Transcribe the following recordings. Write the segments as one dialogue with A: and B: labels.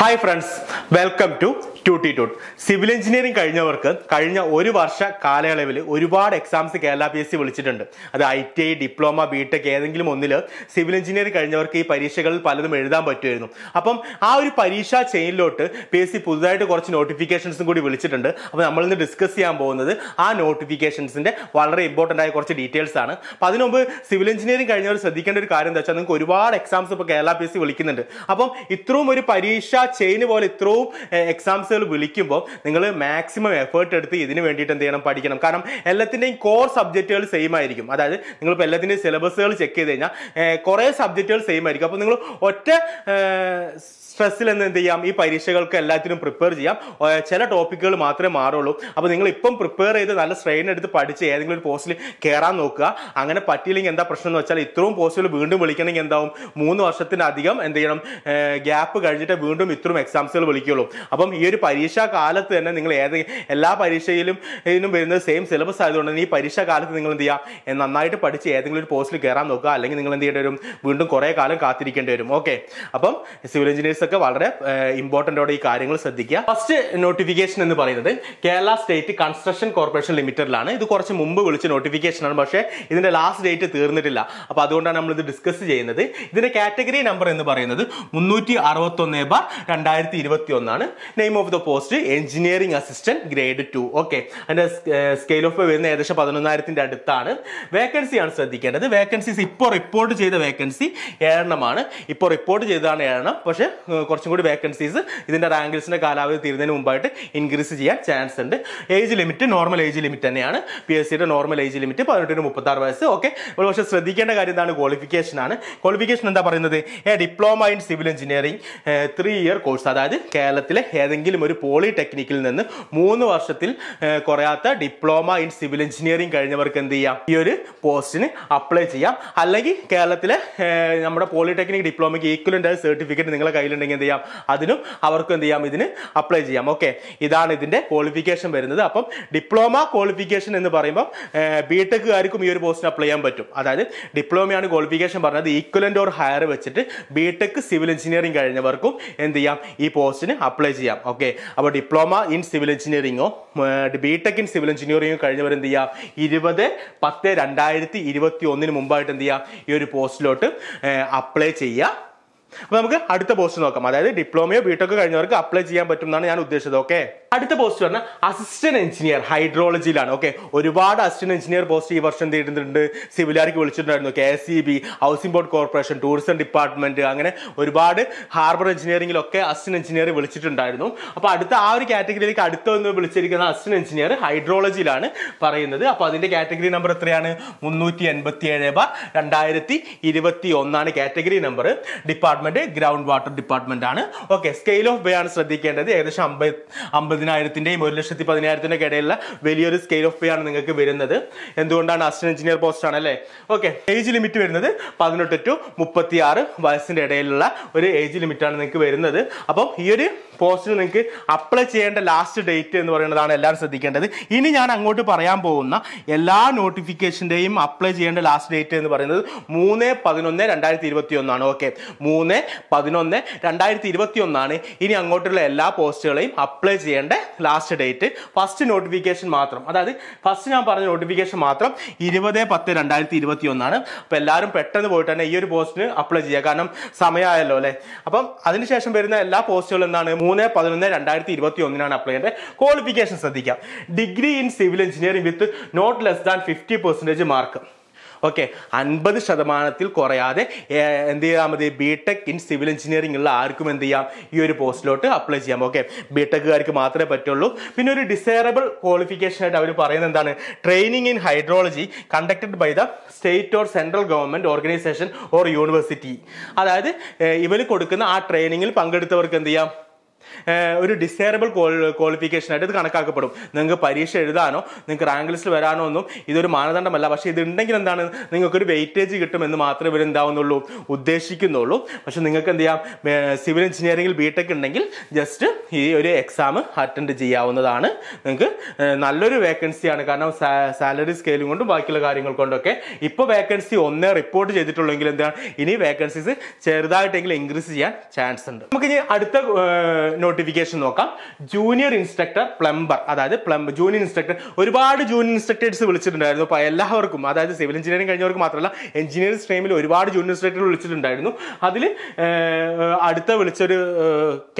A: Hi friends, welcome to ട്യൂട്ടി ടൂട്ട് civil engineering കഴിഞ്ഞവർക്ക് കഴിഞ്ഞ ഒരു വർഷ കാലയളവിൽ ഒരുപാട് exams Kerala P S C വിളിച്ചിട്ടുണ്ട് അത് I T I diploma B tech ഏതെങ്കിലും ഒന്നിൽ സിവിൽ എഞ്ചിനീയറിംഗ് കഴിഞ്ഞവർക്ക് ഈ പരീക്ഷകളിൽ പലതും എഴുതാൻ പറ്റുമായിരുന്നു അപ്പം ആ ഒരു പരീക്ഷാ ചെയിനിലോട്ട് പി എസ് സി പുതുതായിട്ട് കുറച്ച് നോട്ടിഫിക്കേഷൻസും കൂടി വിളിച്ചിട്ടുണ്ട് അപ്പോൾ നമ്മളിന്ന് ഡിസ്കസ് ചെയ്യാൻ പോകുന്നത് ആ നോട്ടിഫിക്കേഷൻസിൻ്റെ വളരെ ഇമ്പോർട്ടൻ്റ് ആയ കുറച്ച് ഡീറ്റെയിൽസ് ആണ് അപ്പം അതിനുമുമ്പ് സിവിൽ എഞ്ചിനീയറിംഗ് കഴിഞ്ഞവർ ശ്രദ്ധിക്കേണ്ട ഒരു കാര്യം എന്താ വെച്ചാൽ നിങ്ങൾക്ക് ഒരുപാട് എക്സാംസ് ഇപ്പോൾ കേരള പി എസ് സി വിളിക്കുന്നുണ്ട് അപ്പം ഇത്രയും ഒരു പരീക്ഷാ ചെയിൻ പോലെ ഇത്രയും ദിവസവും എക്സാംസുകൾ വിളിക്കുമ്പോൾ നിങ്ങൾ മാക്സിമം എഫേർട്ട് എടുത്ത് ഇതിന് വേണ്ടിയിട്ട് എന്ത് ചെയ്യണം പഠിക്കണം കാരണം എല്ലാത്തിൻ്റെയും കോർ സബ്ജക്റ്റുകൾ സെയിം ആയിരിക്കും അതായത് നിങ്ങളിപ്പോൾ എല്ലാത്തിൻ്റെയും സിലബസുകൾ ചെക്ക് ചെയ്ത് കഴിഞ്ഞാൽ കുറേ സബ്ജക്റ്റുകൾ സെയിം ആയിരിക്കും അപ്പോൾ നിങ്ങൾ ഒറ്റ സ്ട്രെസ്സിൽ എന്ന് എന്ത് ചെയ്യാം ഈ പരീക്ഷകൾക്ക് എല്ലാത്തിനും പ്രിപ്പയർ ചെയ്യാം ചില ടോപ്പിക്കുകൾ മാത്രമേ മാറുള്ളൂ അപ്പോൾ നിങ്ങൾ ഇപ്പം പ്രിപ്പയർ ചെയ്ത് നല്ല സ്ട്രെയിൻ എടുത്ത് പഠിച്ച് ഏതെങ്കിലും ഒരു പോസ്റ്റിൽ കയറാൻ നോക്കുക അങ്ങനെ പറ്റിയില്ലെങ്കിൽ എന്താ പ്രശ്നം എന്ന് വെച്ചാൽ ഇത്രയും പോസ്റ്റുകൾ വീണ്ടും വിളിക്കണമെങ്കിൽ എന്താവും മൂന്ന് വർഷത്തിനധികം എന്ത് ചെയ്യണം ഗ്യാപ്പ് കഴിഞ്ഞിട്ട് വീണ്ടും ഇത്രയും എക്സാംസുകൾ വിളിക്കും സാധിക്കുള്ളൂ അപ്പം ഈ ഒരു പരീക്ഷാ കാലത്ത് തന്നെ നിങ്ങൾ ഏത് എല്ലാ പരീക്ഷയിലും ഇതിനും വരുന്നത് സെയിം സിലബസ് ആയതുകൊണ്ട് തന്നെ ഈ പരീക്ഷാ കാലത്ത് നിങ്ങൾ എന്ത് ചെയ്യുക നന്നായിട്ട് പഠിച്ച് ഏതെങ്കിലും ഒരു പോസ്റ്റിൽ കയറാൻ നോക്കുക അല്ലെങ്കിൽ നിങ്ങൾ എന്ത് ചെയ്യേണ്ടി വരും വീണ്ടും കുറേ കാലം കാത്തിരിക്കേണ്ടി വരും ഓക്കെ അപ്പം സിവിൽ എഞ്ചിനീയേഴ്സ് ഒക്കെ വളരെ ഇമ്പോർട്ടൻ്റോടെ ഈ കാര്യങ്ങൾ ശ്രദ്ധിക്കുക ഫസ്റ്റ് നോട്ടിഫിക്കേഷൻ എന്ന് പറയുന്നത് കേരള സ്റ്റേറ്റ് കൺസ്ട്രക്ഷൻ കോർപ്പറേഷൻ ലിമിറ്റഡിലാണ് ഇത് കുറച്ച് മുമ്പ് വിളിച്ച ആണ് പക്ഷേ ഇതിന്റെ ലാസ്റ്റ് ഡേറ്റ് തീർന്നിട്ടില്ല അപ്പോൾ അതുകൊണ്ടാണ് നമ്മൾ ഇത് ഡിസ്കസ് ചെയ്യുന്നത് ഇതിന്റെ കാറ്റഗറി നമ്പർ എന്ന് പറയുന്നത് മുന്നൂറ്റി ഒന്ന് ബാർ രണ്ടായിരത്തി ഇരുപത്തി ഇരുപത്തി ഒന്നാണ് name of the post engineering assistant grade two okay അതിന്റെ സ്കെയിൽ ഓഫ് വരുന്ന ഏകദേശം പതിനൊന്നായിരത്തിന്റെ അടുത്താണ് വേക്കൻസി ആണ് ശ്രദ്ധിക്കേണ്ടത് വേക്കൻസീസ് ഇപ്പോൾ റിപ്പോർട്ട് ചെയ്ത വേക്കൻസി ഏഴെണ്ണമാണ് ഇപ്പോൾ റിപ്പോർട്ട് ചെയ്തതാണ് ഏഴെണ്ണം പക്ഷേ കുറച്ചും കൂടി വേക്കൻസീസ് ഇതിന്റെ റാങ്കിൾസിന്റെ കാലാവധി തീരുന്നതിന് മുമ്പായിട്ട് ഇൻക്രീസ് ചെയ്യാൻ ചാൻസ് ഉണ്ട് age limit normal age limit തന്നെയാണ് പി എസ് സിയുടെ നോർമൽ ഏജ് ലിമിറ്റ് പതിനെട്ടിന് ആറ് വയസ്സ് ഓക്കെ പക്ഷെ പക്ഷേ ശ്രദ്ധിക്കേണ്ട കാര്യം എന്താണ് ക്വാളിഫിക്കേഷൻ ആണ് ക്വാളിഫിക്കേഷൻ എന്താ പറയുന്നത് a diploma in civil engineering three year course അതായത് കേരളത്തിലെ ഏതെങ്കിലും ഒരു പോളിടെക്നിക്കിൽ നിന്ന് മൂന്ന് വർഷത്തിൽ കുറയാത്ത ഡിപ്ലോമ ഇൻ സിവിൽ എഞ്ചിനീയറിംഗ് കഴിഞ്ഞവർക്ക് എന്ത് ചെയ്യാം ഈ ഒരു പോസ്റ്റിന് അപ്ലൈ ചെയ്യാം അല്ലെങ്കിൽ കേരളത്തിലെ നമ്മുടെ പോളിടെക്നിക് ഡിപ്ലോമയ്ക്ക് ഈക്വലൻ്റ് ആയ സർട്ടിഫിക്കറ്റ് നിങ്ങളുടെ കയ്യിലുണ്ടെങ്കിൽ എന്ത് ചെയ്യാം അതിനും അവർക്കും എന്ത് ചെയ്യാം ഇതിന് അപ്ലൈ ചെയ്യാം ഓക്കെ ഇതാണ് ഇതിൻ്റെ ക്വാളിഫിക്കേഷൻ വരുന്നത് അപ്പം ഡിപ്ലോമ ക്വാളിഫിക്കേഷൻ എന്ന് പറയുമ്പോൾ ബി ടെക്കുകാർക്കും ഈ ഒരു പോസ്റ്റിന് അപ്ലൈ ചെയ്യാൻ പറ്റും അതായത് ഡിപ്ലോമയാണ് ക്വാളിഫിക്കേഷൻ പറഞ്ഞത് ഈക്വലൻ്റ് ഓർ ഹയർ വെച്ചിട്ട് ബി ടെക് സിവിൽ എഞ്ചിനീയറിംഗ് കഴിഞ്ഞവർക്കും എന്ത് ചെയ്യാം ഈ പോസ്റ്റിന് കോഴ്സിന് അപ്ലൈ ചെയ്യാം ഓക്കെ അപ്പോൾ ഡിപ്ലോമ ഇൻ സിവിൽ എഞ്ചിനീയറിങ്ങോ ബിടെക് ഇൻ സിവിൽ എഞ്ചിനീയറിങ്ങോ കഴിഞ്ഞവർ എന്ത് ചെയ്യാം ഇരുപത് പത്ത് രണ്ടായിരത്തി ഇരുപത്തി ഒന്നിന് മുമ്പായിട്ട് എന്ത് ചെയ്യാം ഈ ഒരു പോസ്റ്റിലോട്ട് അപ്ലൈ ചെയ്യാം അപ്പോൾ നമുക്ക് അടുത്ത പോസ്റ്റ് നോക്കാം അതായത് ഡിപ്ലോമയോ ബിടെക്കോ കഴിഞ്ഞവർക്ക് അപ്ലൈ ചെയ്യാൻ പറ്റും എന്നാണ് ഞാൻ ഉദ്ദേശിച്ചത് ഓക്കെ അടുത്ത പോസ്റ്റ് പറഞ്ഞാൽ അസിസ്റ്റന്റ് എഞ്ചിനീയർ ഹൈഡ്രോളജിയിലാണ് ഓക്കെ ഒരുപാട് അസിസ്റ്റന്റ് എഞ്ചിനീയർ പോസ്റ്റ് ഈ വർഷം തേടുന്നുണ്ട് സിവിലാർക്ക് വിളിച്ചിട്ടുണ്ടായിരുന്നു K S E B housing board corporation tourism department അങ്ങനെ ഒരുപാട് ഹാർബർ എഞ്ചിനീയറിംഗിലൊക്കെ അസിസ്റ്റന്റ് എഞ്ചിനീയർ വിളിച്ചിട്ടുണ്ടായിരുന്നു അപ്പോൾ അടുത്ത ആ ഒരു കാറ്റഗറിയിലേക്ക് അടുത്തൊന്ന് വിളിച്ചിരിക്കുന്ന അസിസ്റ്റന്റ് എഞ്ചിനീയർ ഹൈഡ്രോളജിയിലാണ് പറയുന്നത് അപ്പോൾ അതിന്റെ കാറ്റഗറി നമ്പർ എത്രയാണ് മുന്നൂറ്റി എൺപത്തി ഏഴ് ബാർ രണ്ടായിരത്തി ഇരുപത്തി ഒന്നാണ് category number department ground water department ആണ് ഓക്കെ സ്കെയിൽ ഓഫ് ബേ ആണ് ശ്രദ്ധിക്കേണ്ടത് ഏകദേശം അമ്പത് അമ്പത് പതിനായിരത്തിൻ്റെയും ഒരു ലക്ഷത്തി പതിനായിരത്തിൻ്റെ ഇടയിലുള്ള വലിയൊരു സ്കെയിൽ ഓഫ് പേ ആണ് നിങ്ങൾക്ക് വരുന്നത് എന്തുകൊണ്ടാണ് അസിസ്റ്റന്റ് എഞ്ചിനീയർ പോസ്റ്റ് ആണല്ലേ അല്ലേ ഓക്കെ ഏജ് ലിമിറ്റ് വരുന്നത് പതിനെട്ട് ടു മുപ്പത്തി ആറ് വയസ്സിൻ്റെ ഇടയിലുള്ള ഒരു ഏജ് ലിമിറ്റാണ് നിങ്ങൾക്ക് വരുന്നത് അപ്പം ഈ ഒരു പോസ്റ്റിന് നിങ്ങൾക്ക് അപ്ലൈ ചെയ്യേണ്ട ലാസ്റ്റ് ഡേറ്റ് എന്ന് പറയുന്നതാണ് എല്ലാവരും ശ്രദ്ധിക്കേണ്ടത് ഇനി ഞാൻ അങ്ങോട്ട് പറയാൻ പോകുന്ന എല്ലാ നോട്ടിഫിക്കേഷൻ്റെയും അപ്ലൈ ചെയ്യേണ്ട ലാസ്റ്റ് ഡേറ്റ് എന്ന് പറയുന്നത് മൂന്ന് പതിനൊന്ന് രണ്ടായിരത്തി ഇരുപത്തി ഒന്നാണ് ഓക്കെ മൂന്ന് പതിനൊന്ന് രണ്ടായിരത്തി ഇരുപത്തി ഒന്നാണ് ഇനി അങ്ങോട്ടുള്ള എല്ലാ പോസ്റ്റുകളെയും അപ്ലൈ ചെയ്യേണ്ട ചെയ്യേണ്ട ലാസ്റ്റ് ഡേറ്റ് ഫസ്റ്റ് നോട്ടിഫിക്കേഷൻ മാത്രം അതായത് ഫസ്റ്റ് ഞാൻ പറഞ്ഞ നോട്ടിഫിക്കേഷൻ മാത്രം ഇരുപത് പത്ത് രണ്ടായിരത്തി ഇരുപത്തി ഒന്നാണ് അപ്പോൾ എല്ലാവരും പെട്ടെന്ന് പോയിട്ട് തന്നെ ഈ ഒരു പോസ്റ്റിന് അപ്ലൈ ചെയ്യുക കാരണം സമയമായല്ലോ അല്ലേ അപ്പം അതിനുശേഷം വരുന്ന എല്ലാ പോസ്റ്റുകളും എന്താണ് മൂന്ന് പതിനൊന്ന് രണ്ടായിരത്തി ഇരുപത്തി ഒന്നിനാണ് അപ്ലൈ ചെയ്യേണ്ടത് ക്വാളിഫിക്കേഷൻ ശ്രദ്ധിക്കാം degree in civil engineering with not less than fifty percentage mark okay അൻപത് ശതമാനത്തിൽ കുറയാതെ എന്ത് ചെയ്താൽ മതി B tech in civil engineering ഉള്ള ആർക്കും എന്ത് ചെയ്യാം ഈ ഒരു പോസ്റ്റിലോട്ട് അപ്ലൈ ചെയ്യാം ഓക്കെ ബി ടെക്കുകാർക്ക് മാത്രമേ പറ്റുള്ളൂ പിന്നെ ഒരു ഡിസേറബിൾ ക്വാളിഫിക്കേഷൻ ആയിട്ട് അവർ പറയുന്നത് എന്താണ് training in hydrology conducted by the state or central government organisation or university അതായത് ഇവന് കൊടുക്കുന്ന ആ ട്രെയിനിങ്ങിൽ പങ്കെടുത്തവർക്ക് എന്ത് ചെയ്യാം ഒരു ഡിസയറബിൾ ക്വാളിഫിക്കേഷൻ ആയിട്ട് ഇത് കണക്കാക്കപ്പെടും നിങ്ങൾക്ക് പരീക്ഷ എഴുതാനോ നിങ്ങൾക്ക് റാങ്ക് ലിസ്റ്റ് വരാനോ ഒന്നും ഇതൊരു മാനദണ്ഡമല്ല പക്ഷേ ഇതുണ്ടെങ്കിൽ എന്താണ് നിങ്ങൾക്കൊരു വെയിറ്റേജ് കിട്ടുമെന്ന് മാത്രമേ ഇവരെന്താവുന്നുള്ളൂ ഉദ്ദേശിക്കുന്നുള്ളൂ പക്ഷെ നിങ്ങൾക്ക് എന്ത് ചെയ്യാം സിവിൽ എഞ്ചിനീയറിംഗിൽ ബിടെക് ഉണ്ടെങ്കിൽ ജസ്റ്റ് ഈ ഒരു എക്സാം അറ്റൻഡ് ചെയ്യാവുന്നതാണ് നിങ്ങൾക്ക് നല്ലൊരു വേക്കൻസിയാണ് കാരണം സാലറി സ്കെയിലും കൊണ്ടും ബാക്കിയുള്ള കാര്യങ്ങൾ കൊണ്ടൊക്കെ ഇപ്പോൾ വേക്കൻസി ഒന്നേ റിപ്പോർട്ട് ചെയ്തിട്ടുള്ളെങ്കിൽ എന്താണ് ഇനി വേക്കൻസീസ് ചെറുതായിട്ടെങ്കിലും ഇൻക്രീസ് ചെയ്യാൻ ചാൻസ് ഉണ്ട് നമുക്ക് ഇനി അടുത്ത നോട്ടിഫിക്കേഷൻ നോക്കാം ജൂനിയർ ഇൻസ്ട്രക്ടർ പ്ലംബർ അതായത് പ്ലംബർ ജൂനിയർ ഇൻസ്ട്രക്ടർ ഒരുപാട് ജൂനിയർ ഇൻസ്ട്രക്ടേഴ്സ് വിളിച്ചിട്ടുണ്ടായിരുന്നു അപ്പോൾ എല്ലാവർക്കും അതായത് സിവിൽ എഞ്ചിനീയറിംഗ് കഴിഞ്ഞവർക്ക് മാത്രമല്ല എഞ്ചിനീയറിംഗ് സ്ട്രീമിൽ ഒരുപാട് ജൂനിയർ ഇൻസ്ട്രക്ടർ വിളിച്ചിട്ടുണ്ടായിരുന്നു അതിൽ അടുത്ത വിളിച്ചൊരു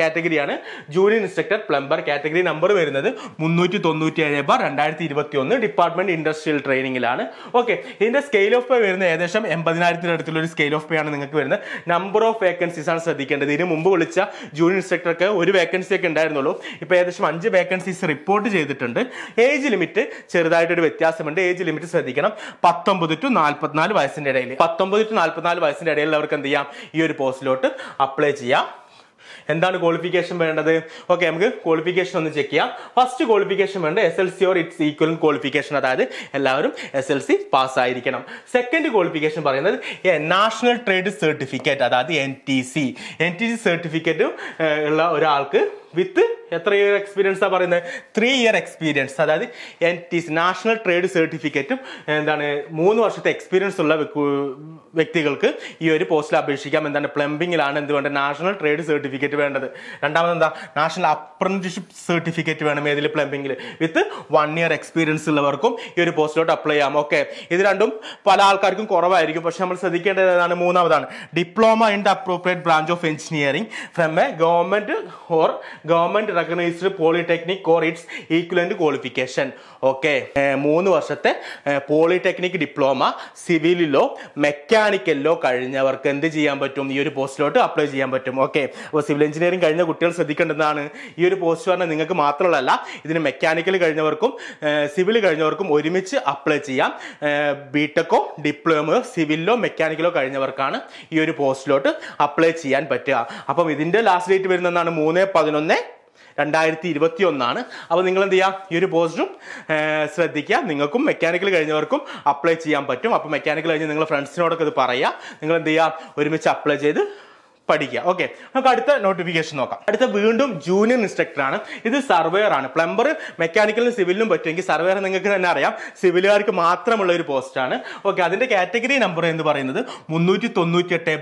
A: കാറ്റഗറിയാണ് junior instructor plumber category number വരുന്നത് മുന്നൂറ്റി തൊണ്ണൂറ്റി ഏഴ് ബാർ രണ്ടായിരത്തി ഇരുപത്തി ഒന്ന് ഡിപ്പാർട്ട്മെന്റ് ഇൻഡസ്ട്രിയൽ ട്രെയിനിങ്ങിലാണ് ഓക്കെ ഇതിന്റെ സ്കെയിൽ ഓഫ് പേ വരുന്നത് ഏകദേശം എൺപതിനായിരത്തിന് അടുത്തുള്ള ഒരു സ്കെയിൽ ഓഫ് പേ ആണ് നിങ്ങൾക്ക് വരുന്നത് നമ്പർ ഓഫ് വേക്കൻസീസ് ആണ് ശ്രദ്ധിക്കേണ്ടത് ഇതിന് മുമ്പ് വിളിച്ച ജൂനിയർ ഇൻസ്ട്രക്ടർക്ക് ഒരു ഒരു വേക്കൻസി ഒക്കെ ഉണ്ടായിരുന്നുള്ളൂ ഇപ്പോൾ ഏകദേശം അഞ്ച് വേക്കൻസീസ് റിപ്പോർട്ട് ചെയ്തിട്ടുണ്ട് ഏജ് ലിമിറ്റ് ചെറുതായിട്ടൊരു വ്യത്യാസമുണ്ട് ഏജ് ലിമിറ്റ് ശ്രദ്ധിക്കണം പത്തൊമ്പത് ടു നാൽപ്പത്തിനാല് വയസ്സിൻ്റെ ഇടയിൽ പത്തൊമ്പത് ടു നാൽപ്പത്തിനാല് വയസ്സിൻ്റെ അവർക്ക് എന്ത് ചെയ്യാം ഈ ഒരു പോസ്റ്റിലോട്ട് അപ്ലൈ ചെയ്യാം എന്താണ് ക്വാളിഫിക്കേഷൻ വേണ്ടത് ഓക്കെ നമുക്ക് ക്വാളിഫിക്കേഷൻ ഒന്ന് ചെക്ക് ചെയ്യാം ഫസ്റ്റ് ക്വാളിഫിക്കേഷൻ വേണ്ട S L C or its equal qualification അതായത് എല്ലാവരും എസ് എൽ സി പാസ്സായിരിക്കണം സെക്കൻഡ് ക്വാളിഫിക്കേഷൻ പറയുന്നത് നാഷണൽ ട്രേഡ് സർട്ടിഫിക്കറ്റ് അതായത് N T C N T C certificate ഉള്ള ഒരാൾക്ക് വിത്ത് എത്ര ഇയർ എക്സ്പീരിയൻസാണ് പറയുന്നത് ത്രീ ഇയർ എക്സ്പീരിയൻസ് അതായത് N T C national trade സർട്ടിഫിക്കറ്റും എന്താണ് മൂന്ന് വർഷത്തെ എക്സ്പീരിയൻസ് ഉള്ള വ്യക്തികൾക്ക് ഈ ഒരു പോസ്റ്റിൽ അപേക്ഷിക്കാം എന്താണ് പ്ലംബിങ്ങിലാണ് എന്തുകൊണ്ട് നാഷണൽ ട്രേഡ് സർട്ടിഫിക്കറ്റ് വേണ്ടത് രണ്ടാമത് എന്താ നാഷണൽ അപ്രന്റിഷിപ്പ് സർട്ടിഫിക്കറ്റ് വേണം ഏതിൽ പ്ലംബിങ്ങിൽ വിത്ത് വൺ ഇയർ എക്സ്പീരിയൻസ് ഉള്ളവർക്കും ഈ ഒരു പോസ്റ്റിലോട്ട് അപ്ലൈ ചെയ്യാം ഓക്കെ ഇത് രണ്ടും പല ആൾക്കാർക്കും കുറവായിരിക്കും പക്ഷെ നമ്മൾ ശ്രദ്ധിക്കേണ്ടത് ഏതാണ് മൂന്നാമതാണ് diploma in the appropriate branch of engineering from a government or government recognised polytechnic or its equivalent qualification okay മൂന്ന് വർഷത്തെ പോളിടെക്നിക് ഡിപ്ലോമ സിവിലിലോ മെക്കാനിക്കലിലോ കഴിഞ്ഞവർക്ക് എന്ത് ചെയ്യാൻ പറ്റും ഈ ഒരു പോസ്റ്റിലോട്ട് അപ്ലൈ ചെയ്യാൻ പറ്റും ഓക്കെ അപ്പോൾ സിവിൽ എഞ്ചിനീയറിംഗ് കഴിഞ്ഞ കുട്ടികൾ ശ്രദ്ധിക്കേണ്ടതാണ് ഈ ഒരു പോസ്റ്റ് പറഞ്ഞാൽ നിങ്ങൾക്ക് മാത്രമല്ല ഇതിന് മെക്കാനിക്കൽ കഴിഞ്ഞവർക്കും സിവിൽ കഴിഞ്ഞവർക്കും ഒരുമിച്ച് അപ്ലൈ ചെയ്യാം ബിടെക്കോ ഡിപ്ലോമയോ സിവിലോ മെക്കാനിക്കലോ കഴിഞ്ഞവർക്കാണ് ഈ ഒരു പോസ്റ്റിലോട്ട് അപ്ലൈ ചെയ്യാൻ പറ്റുക അപ്പം ഇതിൻ്റെ ലാസ്റ്റ് ഡേറ്റ് വരുന്നതാണ് മൂന്ന് പതിനൊന്ന് ഒന്ന് രണ്ടായിരത്തി ഇരുപത്തി ഒന്നാണ് അപ്പോൾ നിങ്ങൾ എന്ത് ചെയ്യാം ഈ ഒരു പോസ്റ്റും ശ്രദ്ധിക്കുക നിങ്ങൾക്കും മെക്കാനിക്കൽ കഴിഞ്ഞവർക്കും അപ്ലൈ ചെയ്യാൻ പറ്റും അപ്പോൾ മെക്കാനിക്കൽ കഴിഞ്ഞ് നിങ്ങൾ ഫ്രണ്ട്സിനോടൊക്കെ ഇത് പറയുക നിങ്ങൾ എന്ത് ചെയ്യുക ഒരുമിച്ച് അപ്ലൈ ചെയ്ത് പഠിക്കുക ഓക്കെ നമുക്ക് അടുത്ത നോട്ടിഫിക്കേഷൻ നോക്കാം അടുത്ത വീണ്ടും ജൂനിയർ ഇൻസ്ട്രക്ടർ ആണ് ഇത് സർവേയർ ആണ് പ്ലംബർ മെക്കാനിക്കലും സിവിലിനും പറ്റുമെങ്കിൽ സർവേയർ നിങ്ങൾക്ക് തന്നെ അറിയാം സിവിലുകാർക്ക് മാത്രമുള്ള ഒരു പോസ്റ്റ് ആണ് ഓക്കെ അതിന്റെ കാറ്റഗറി നമ്പർ എന്ന് പറയുന്നത് മുന്നൂറ്റി തൊണ്ണൂറ്റി എട്ട്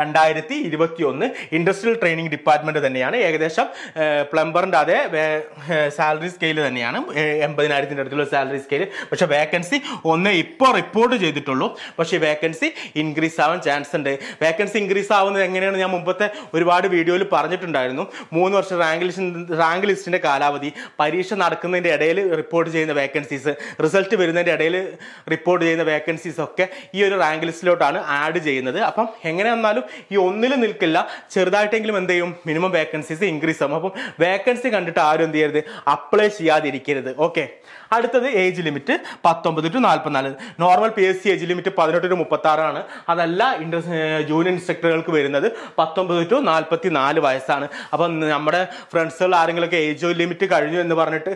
A: രണ്ടായിരത്തി ഇരുപത്തി ഒന്ന് ഇൻഡസ്ട്രിയൽ ട്രെയിനിങ് ഡിപ്പാർട്ട്മെന്റ് തന്നെയാണ് ഏകദേശം പ്ലംബറിന്റെ അതേ സാലറി സ്കെയിൽ തന്നെയാണ് എൺപതിനായിരത്തിന്റെ അടുത്തുള്ള സാലറി സ്കെയിൽ പക്ഷേ വേക്കൻസി ഒന്ന് ഇപ്പോൾ റിപ്പോർട്ട് ചെയ്തിട്ടുള്ളൂ പക്ഷേ വേക്കൻസി ഇൻക്രീസ് ആവാൻ ചാൻസ് ഉണ്ട് വേക്കൻസി ഇൻക്രീസ് ആവുന്നത് എങ്ങനെയാണ് ഞാൻ മുമ്പത്തെ ഒരുപാട് വീഡിയോയിൽ പറഞ്ഞിട്ടുണ്ടായിരുന്നു മൂന്ന് വർഷം റാങ്ക് ലിസ്റ്റ് റാങ്ക് ലിസ്റ്റിൻ്റെ കാലാവധി പരീക്ഷ നടക്കുന്നതിൻ്റെ ഇടയിൽ റിപ്പോർട്ട് ചെയ്യുന്ന വേക്കൻസീസ് റിസൾട്ട് വരുന്നതിൻ്റെ ഇടയിൽ റിപ്പോർട്ട് ചെയ്യുന്ന വേക്കൻസീസ് ഒക്കെ ഈ ഒരു റാങ്ക് ലിസ്റ്റിലോട്ടാണ് ആഡ് ചെയ്യുന്നത് അപ്പം എങ്ങനെ വന്നാലും ഈ ഒന്നിൽ നിൽക്കില്ല ചെറുതായിട്ടെങ്കിലും എന്ത് ചെയ്യും മിനിമം വേക്കൻസീസ് ഇൻക്രീസ് ആകും അപ്പം വേക്കൻസി കണ്ടിട്ട് ആരും എന്ത് ചെയ്യരുത് അപ്ലൈ ചെയ്യാതിരിക്കരുത് ഓക്കെ അടുത്തത് ഏജ് ലിമിറ്റ് പത്തൊമ്പത് ടു നാൽപ്പത്തിനാല് normal P S C age limit പതിനെട്ട് ടു മുപ്പത്താറാണ് അതല്ല ഇൻട്രസ് ജൂനിയർ ഇൻസ്ട്രക്ടറുകൾക്ക് വരുന്നത് പത്തൊമ്പത് ടു നാൽപ്പത്തി നാല് വയസ്സാണ് അപ്പം നമ്മുടെ ഫ്രണ്ട്സുകൾ ആരെങ്കിലുമൊക്കെ ഏജ് ലിമിറ്റ് കഴിഞ്ഞു എന്ന് പറഞ്ഞിട്ട്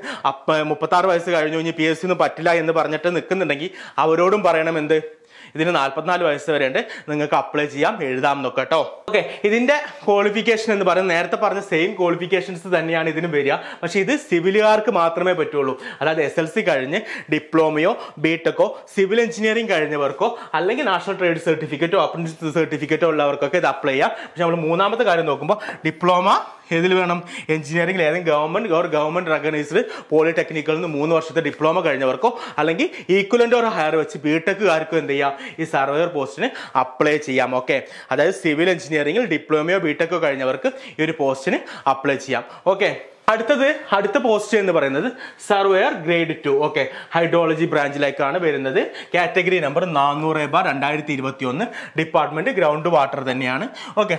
A: മുപ്പത്താറ് വയസ്സ് കഴിഞ്ഞു കഴിഞ്ഞ് പി എസ് സി ഒന്നും പറ്റില്ല എന്ന് പറഞ്ഞിട്ട് നിൽക്കുന്നുണ്ടെങ്കിൽ അവരോടും പറയണം എന്ത് ഇതിന് നാൽപ്പത്തിനാല് വയസ്സ് വരെ ഉണ്ട് നിങ്ങൾക്ക് അപ്ലൈ ചെയ്യാം എഴുതാം നോക്കാം കേട്ടോ ഓക്കെ ഇതിന്റെ ക്വാളിഫിക്കേഷൻ എന്ന് പറയുന്നത് നേരത്തെ പറഞ്ഞ സെയിം ക്വാളിഫിക്കേഷൻസ് തന്നെയാണ് ഇതിനും വരിക പക്ഷേ ഇത് സിവിലുകാർക്ക് മാത്രമേ പറ്റുള്ളൂ അതായത് എസ് എൽ സി കഴിഞ്ഞ് ഡിപ്ലോമയോ ബിടെക്കോ സിവിൽ എഞ്ചിനീയറിംഗ് കഴിഞ്ഞവർക്കോ അല്ലെങ്കിൽ നാഷണൽ ട്രേഡ് സർട്ടിഫിക്കറ്റോ അപ്രന്റീസ് സർട്ടിഫിക്കറ്റോ ഉള്ളവർക്കൊക്കെ ഇത് അപ്ലൈ ചെയ്യാം പക്ഷെ നമ്മൾ മൂന്നാമത്തെ കാര്യം നോക്കുമ്പോൾ ഡിപ്ലോമ ഏതിൽ വേണം എഞ്ചിനീയറിംഗിൽ ഏതെങ്കിലും ഗവൺമെന്റ് ഓർ ഗവൺമെന്റ് റെക്കഗ്നൈസ്ഡ് പോളിടെക്നിക്കൽ നിന്ന് മൂന്ന് വർഷത്തെ ഡിപ്ലോമ കഴിഞ്ഞവർക്കോ അല്ലെങ്കിൽ ഈക്വലൻ്റ് ഓർ ഹയർ വെച്ച് ബി ടെക്കുകാർക്കോ എന്ത് ചെയ്യാം ഈ സർവേർ പോസ്റ്റിന് അപ്ലൈ ചെയ്യാം ഓക്കെ അതായത് സിവിൽ എഞ്ചിനീയറിംഗിൽ ഡിപ്ലോമയോ ബി ടെക്കോ കഴിഞ്ഞവർക്ക് ഈ ഒരു പോസ്റ്റിന് അപ്ലൈ ചെയ്യാം ഓക്കെ അടുത്തത് അടുത്ത പോസ്റ്റ് എന്ന് പറയുന്നത് surveyor grade two okay hydrology ബ്രാഞ്ചിലേക്കാണ് വരുന്നത് കാറ്റഗറി നമ്പർ നാനൂറ് ബാർ രണ്ടായിരത്തി ഇരുപത്തി ഒന്ന് ഡിപ്പാർട്ട്മെന്റ് ഗ്രൗണ്ട് വാട്ടർ തന്നെയാണ് ഓക്കെ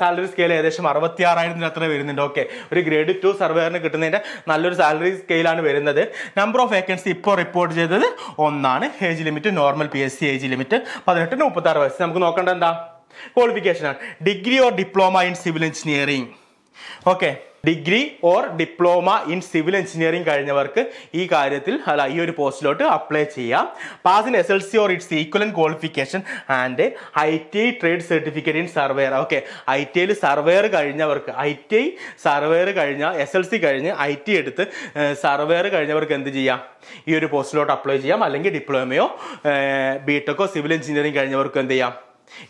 A: സാലറി സ്കെയിൽ ഏകദേശം അറുപത്തി ആറായിരത്തിന് അത്ര വരുന്നുണ്ട് ഓക്കെ ഒരു ഗ്രേഡ് ടു സർവേയറിന് കിട്ടുന്നതിന്റെ നല്ലൊരു സാലറി സ്കെയിലാണ് വരുന്നത് നമ്പർ ഓഫ് വേക്കൻസി ഇപ്പോൾ റിപ്പോർട്ട് ചെയ്തത് ഒന്നാണ് age limit normal P S C age limit പതിനെട്ട് മുപ്പത്തി ആറ് വയസ്സ് നമുക്ക് നോക്കേണ്ട എന്താ ആണ് degree or diploma in civil engineering okay degree or diploma in civil engineering കഴിഞ്ഞവർക്ക് ഈ കാര്യത്തിൽ അല്ല ഈ ഒരു പോസ്റ്റിലോട്ട് അപ്ലൈ ചെയ്യാം pass in S L C or its equivalent qualification and I T I trade certificate in surveyor okay I T ഐയിൽ surveyor കഴിഞ്ഞവർക്ക് ഐ ടി ഐ സർവേയർ കഴിഞ്ഞ എസ് എൽ സി കഴിഞ്ഞ് ഐ ടി എടുത്ത് surveyor കഴിഞ്ഞവർക്ക് എന്ത് ചെയ്യാം ഈ ഒരു പോസ്റ്റിലോട്ട് അപ്ലൈ ചെയ്യാം അല്ലെങ്കിൽ ഡിപ്ലോമയോ ടെക്കോ സിവിൽ എഞ്ചിനീയറിംഗ് കഴിഞ്ഞവർക്ക് എന്ത് ചെയ്യാം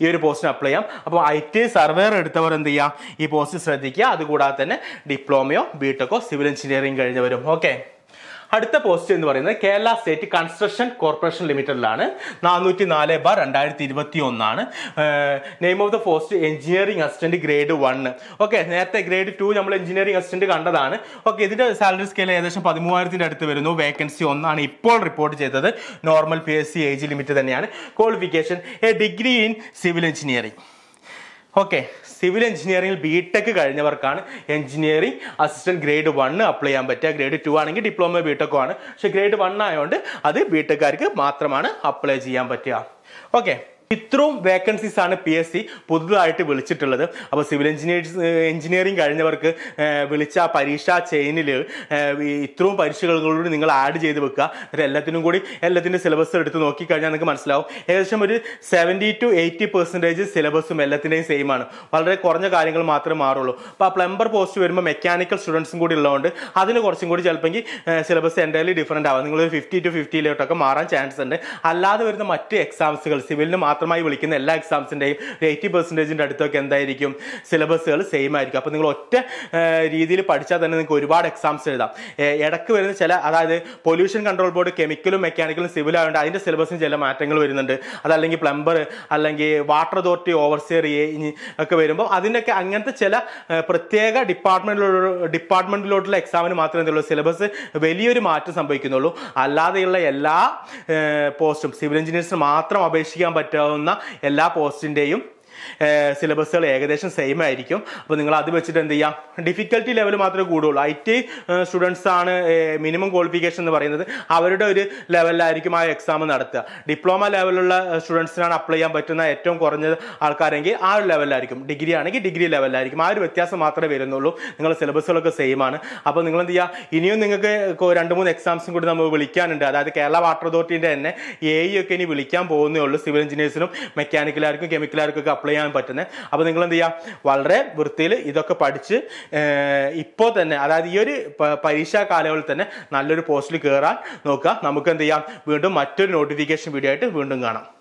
A: ഈ ഒരു പോസ്റ്റിന് അപ്ലൈ ചെയ്യാം അപ്പോൾ ഐ ടി സർവേർ എടുത്തവർ എന്ത് ചെയ്യാം ഈ പോസ്റ്റ് ശ്രദ്ധിക്കുക അതുകൂടാതെ തന്നെ ഡിപ്ലോമയോ ബിടെക്കോ സിവിൽ എഞ്ചിനീയറിംഗ് കഴിഞ്ഞവരും ഓക്കെ അടുത്ത പോസ്റ്റ് എന്ന് പറയുന്നത് കേരള സ്റ്റേറ്റ് കൺസ്ട്രക്ഷൻ കോർപ്പറേഷൻ ലിമിറ്റഡിലാണ് നാനൂറ്റി നാല് ബാർ രണ്ടായിരത്തി ഇരുപത്തി ഒന്നാണ് name of the post engineering assistant grade one okay നേരത്തെ ഗ്രേഡ് ടു നമ്മൾ എഞ്ചിനീയറിംഗ് അസിസ്റ്റന്റ് കണ്ടതാണ് ഓക്കെ ഇതിന്റെ സാലറി സ്കെയിൽ ഏകദേശം പതിമൂവായിരത്തിന്റെ അടുത്ത് വരുന്നു വേക്കൻസി ഒന്നാണ് ഇപ്പോൾ റിപ്പോർട്ട് ചെയ്തത് normal P S C age limit തന്നെയാണ് qualification a degree in civil engineering okay civil എഞ്ചിനീയറിംഗിൽ ബി ടെക് കഴിഞ്ഞവർക്കാണ് engineering assistant grade one apply ചെയ്യാൻ പറ്റുക ഗ്രേഡ് ടു ആണെങ്കിൽ ഡിപ്ലോമ ബി ടെക്കോ ആണ് പക്ഷെ ഗ്രേഡ് വൺ ആയതുകൊണ്ട് അത് ബി ടെക്കാർക്ക് മാത്രമാണ് അപ്ലൈ ചെയ്യാൻ പറ്റുക ഓക്കെ ഇത്രയും വേക്കൻസീസ് ആണ് പി എസ് സി പുതുതായിട്ട് വിളിച്ചിട്ടുള്ളത് അപ്പോൾ സിവിൽ എഞ്ചിനീയേഴ്സ് എഞ്ചിനീയറിംഗ് കഴിഞ്ഞവർക്ക് വിളിച്ച പരീക്ഷ ചെയിനിൽ ഇത്രയും പരീക്ഷകളോട് നിങ്ങൾ ആഡ് ചെയ്ത് വെക്കുക എന്നിട്ട് എല്ലാത്തിനും കൂടി എല്ലാത്തിൻ്റെ സിലബസ് എടുത്ത് നോക്കിക്കഴിഞ്ഞാൽ നിങ്ങൾക്ക് മനസ്സിലാവും ഏകദേശം ഒരു സെവൻറ്റി ടു എയ്റ്റി പെർസെൻറ്റേജ് സിലബസും എല്ലാത്തിൻ്റെയും സെയിം ആണ് വളരെ കുറഞ്ഞ കാര്യങ്ങൾ മാത്രമേ മാറുള്ളൂ അപ്പോൾ ആ പ്ലംബർ പോസ്റ്റ് വരുമ്പോൾ മെക്കാനിക്കൽ സ്റ്റുഡൻസും കൂടി ഉള്ളതുകൊണ്ട് അതിന് കുറച്ചും കൂടി ചിലപ്പോൾ സിലബസ് എൻ്റയർലി ഡിഫറെൻ്റ് ആവാം നിങ്ങൾ ഫിഫ്റ്റി ടു ഫിഫ്റ്റിയിലോട്ടൊക്കെ മാറാൻ ചാൻസ് ഉണ്ട് അല്ലാതെ വരുന്ന മറ്റ് എക്സാംസുകൾ സിവിലിന് മാത്രമായി വിളിക്കുന്ന എല്ലാ എക്സാംസിൻ്റെയും എയ്റ്റി പെർസെൻറ്റേജിൻ്റെ അടുത്തൊക്കെ എന്തായിരിക്കും സിലബസുകൾ സെയിം ആയിരിക്കും അപ്പോൾ നിങ്ങൾ ഒറ്റ രീതിയിൽ പഠിച്ചാൽ തന്നെ നിങ്ങൾക്ക് ഒരുപാട് എക്സാംസ് എഴുതാം ഇടയ്ക്ക് വരുന്ന ചില അതായത് പൊല്യൂഷൻ കൺട്രോൾ ബോർഡ് കെമിക്കലും മെക്കാനിക്കലും സിവിൽ ആയതുകൊണ്ട് അതിൻ്റെ സിലബസിന് ചില മാറ്റങ്ങൾ വരുന്നുണ്ട് അതല്ലെങ്കിൽ പ്ലംബർ അല്ലെങ്കിൽ വാട്ടർ അതോറിറ്റി ഓവർസിയർ ഒക്കെ വരുമ്പോൾ അതിനൊക്കെ അങ്ങനത്തെ ചില പ്രത്യേക ഡിപ്പാർട്ട്മെൻറ്റിലുള്ള ഡിപ്പാർട്ട്മെൻറ്റിലോട്ടുള്ള എക്സാമിന് മാത്രമേ എന്തുള്ളൂ സിലബസ് വലിയൊരു മാറ്റം സംഭവിക്കുന്നുള്ളൂ അല്ലാതെയുള്ള എല്ലാ പോസ്റ്റും സിവിൽ എഞ്ചിനീയേഴ്സിന് മാത്രം അപേക്ഷിക്കാൻ പറ്റുക ഉണ്ടാകുന്ന എല്ലാ പോസ്റ്റിൻ്റെയും സിലബസുകൾ ഏകദേശം സെയിം ആയിരിക്കും അപ്പോൾ നിങ്ങൾ അത് വെച്ചിട്ട് എന്ത് ചെയ്യാം ഡിഫിക്കൽട്ടി ലെവൽ മാത്രമേ കൂടുള്ളൂ ഐ ടി സ്റ്റുഡൻസ് ആണ് മിനിമം ക്വാളിഫിക്കേഷൻ എന്ന് പറയുന്നത് അവരുടെ ഒരു ലെവലിലായിരിക്കും ആ എക്സാം നടത്തുക ഡിപ്ലോമ ലെവലുള്ള സ്റ്റുഡൻസിനാണ് അപ്ലൈ ചെയ്യാൻ പറ്റുന്ന ഏറ്റവും കുറഞ്ഞ ആൾക്കാരെങ്കിൽ ആ ഒരു ലെവലിലായിരിക്കും ഡിഗ്രി ആണെങ്കിൽ ഡിഗ്രി ലെവലിലായിരിക്കും ആ ഒരു വ്യത്യാസം മാത്രമേ വരുന്നുള്ളൂ നിങ്ങളുടെ സിലബസുകളൊക്കെ സെയിം ആണ് അപ്പോൾ നിങ്ങൾ എന്ത് ചെയ്യുക ഇനിയും നിങ്ങൾക്ക് രണ്ട് മൂന്ന് എക്സാംസും കൂടി നമുക്ക് വിളിക്കാനുണ്ട് അതായത് കേരള വാട്ടർ അതോറിറ്റിൻ്റെ തന്നെ എ ഇ e ഒക്കെ ഇനി വിളിക്കാൻ പോകുന്നേ ഉള്ളൂ സിവിൽ എഞ്ചിനീയേഴ്സിനും മെക്കാനിക്കലായിരിക്കും കെമിക്കലായിരിക്കും ഒക്കെ അപ്ലൈ ചെയ്യാൻ പറ്റുന്നത് അപ്പോൾ നിങ്ങൾ എന്ത് ചെയ്യുക വളരെ വൃത്തിയിൽ ഇതൊക്കെ പഠിച്ച് ഇപ്പോൾ തന്നെ അതായത് ഈ ഒരു പരീക്ഷാ കാലയളവിൽ തന്നെ നല്ലൊരു പോസ്റ്റിൽ കയറാൻ നോക്കുക നമുക്ക് എന്ത് ചെയ്യാം വീണ്ടും മറ്റൊരു നോട്ടിഫിക്കേഷൻ വീഡിയോ ആയിട്ട് വീണ്ടും കാണാം